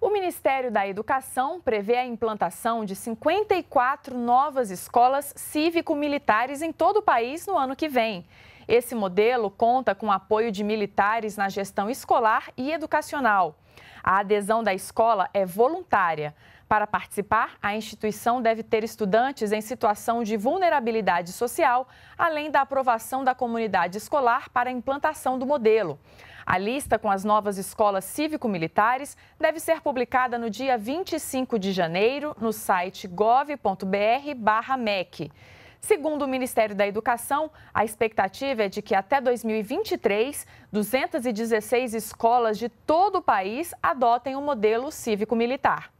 O Ministério da Educação prevê a implantação de 54 novas escolas cívico-militares em todo o país no ano que vem. Esse modelo conta com apoio de militares na gestão escolar e educacional. A adesão da escola é voluntária. Para participar, a instituição deve ter estudantes em situação de vulnerabilidade social, além da aprovação da comunidade escolar para a implantação do modelo. A lista com as novas escolas cívico-militares deve ser publicada no dia 25 de janeiro no site gov.br/mec. Segundo o Ministério da Educação, a expectativa é de que até 2023, 216 escolas de todo o país adotem o um modelo cívico-militar.